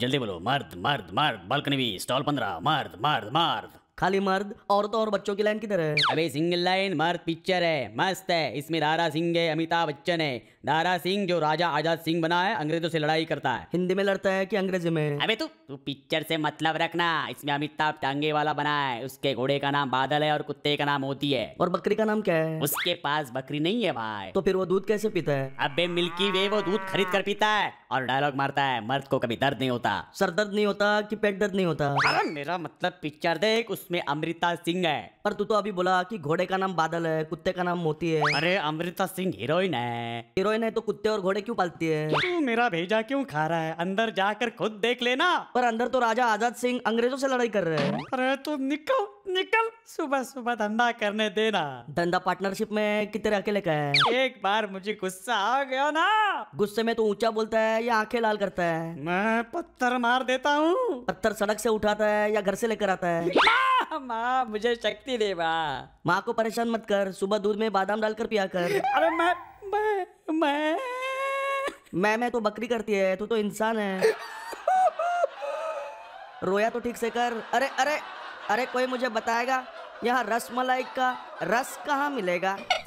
जल्दी बोलो मर्द मर्द मर्द बालकनी भी स्टॉल पंद्रह मर्द मर्द मर्द खाली मर्द औरतों और बच्चों की लाइन किधर है अबे सिंगल लाइन मर्द पिक्चर है मस्त है इसमें रारा सिंह है अमिताभ बच्चन है दारा सिंह जो राजा आजाद सिंह बना है अंग्रेजों से लड़ाई करता है हिंदी में लड़ता है कि अंग्रेजी में अबे तू तू पिक्चर से मतलब रखना इसमें अमिताभ टांगे वाला बना है उसके घोड़े का नाम बादल है और कुत्ते का नाम मोती है और बकरी का नाम क्या है उसके पास बकरी नहीं है भाई तो फिर वो दूध कैसे पीता है अबे मिल्की वे वो दूध खरीद कर पीता है और डायलॉग मारता है मर्द को कभी दर्द नहीं होता सर दर्द नहीं होता कि पेट दर्द नहीं होता अरे मेरा मतलब पिक्चर देख उसमें अमृता सिंह है पर तू तो अभी बोला कि घोड़े का नाम बादल है कुत्ते का नाम मोती है अरे अमृता सिंह हीरोइन है हीरोइन हीरोइन है तो कुत्ते और घोड़े क्यों पालती है तू मेरा भेजा क्यों खा रहा है अंदर जाकर खुद देख लेना पर अंदर तो राजा आजाद सिंह अंग्रेजों से लड़ाई कर रहे हैं अरे तू निकल निकल सुबह सुबह धंधा करने देना धंधा पार्टनरशिप में कितने अकेले का है एक बार मुझे गुस्सा आ गया ना गुस्से में तो ऊंचा बोलता है या आंखें लाल करता है मैं पत्थर मार देता हूँ पत्थर सड़क से उठाता है या घर से लेकर आता है माँ मुझे शक्ति दे माँ माँ को परेशान मत कर सुबह दूध में बादाम डालकर पिया कर अरे मैं मैं मैं मैं मैं तो बकरी करती है तू तो इंसान है रोया तो ठीक से कर अरे अरे अरे कोई मुझे बताएगा यहाँ रस मलाई का रस कहाँ मिलेगा